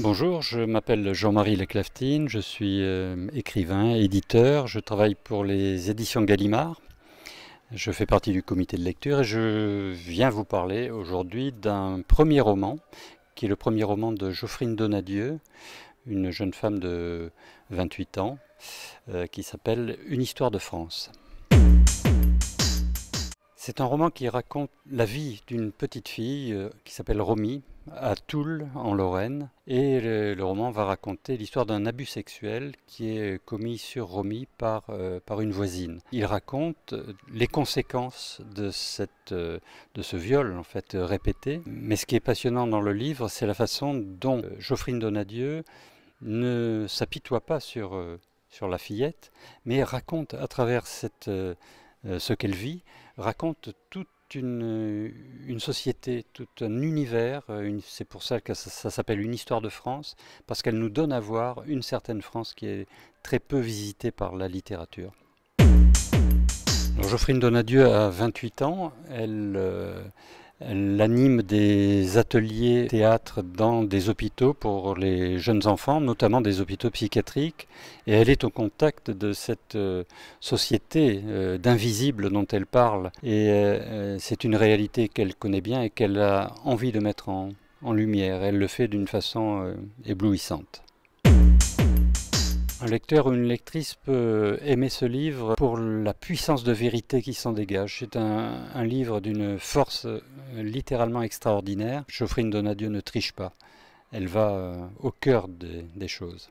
Bonjour, je m'appelle Jean-Marie Leclaftine, je suis euh, écrivain, éditeur, je travaille pour les éditions Gallimard, je fais partie du comité de lecture et je viens vous parler aujourd'hui d'un premier roman, qui est le premier roman de Geoffrine Donadieu, une jeune femme de 28 ans, euh, qui s'appelle Une histoire de France. C'est un roman qui raconte la vie d'une petite fille euh, qui s'appelle Romy à Toul en Lorraine et le, roman va raconter l'histoire d'un abus sexuel qui est commis sur Romy par, euh, une voisine. Il raconte euh, les conséquences de, ce viol en fait répété. Mais ce qui est passionnant dans le livre, c'est la façon dont Geoffrine Donadieu ne s'apitoie pas sur, la fillette, mais raconte à travers ce qu'elle vit raconte toute une, une société, tout un univers. Euh, c'est pour ça que ça, s'appelle une histoire de France, parce qu'elle nous donne à voir une certaine France qui est très peu visitée par la littérature. donne Geoffrine Donadieu à 28 ans. Elle. Euh, elle anime des ateliers théâtre dans des hôpitaux pour les jeunes enfants, notamment des hôpitaux psychiatriques, et elle est au contact de cette euh, société euh, d'invisibles dont elle parle. Et euh, c'est une réalité qu'elle connaît bien et qu'elle a envie de mettre en, en lumière. Elle le fait d'une façon éblouissante lecteur ou une lectrice peut aimer ce livre pour la puissance de vérité qui s'en dégage. C'est un, livre d'une force euh, littéralement extraordinaire. Chauffrine Donadieu ne triche pas. Elle va euh, au cœur des choses.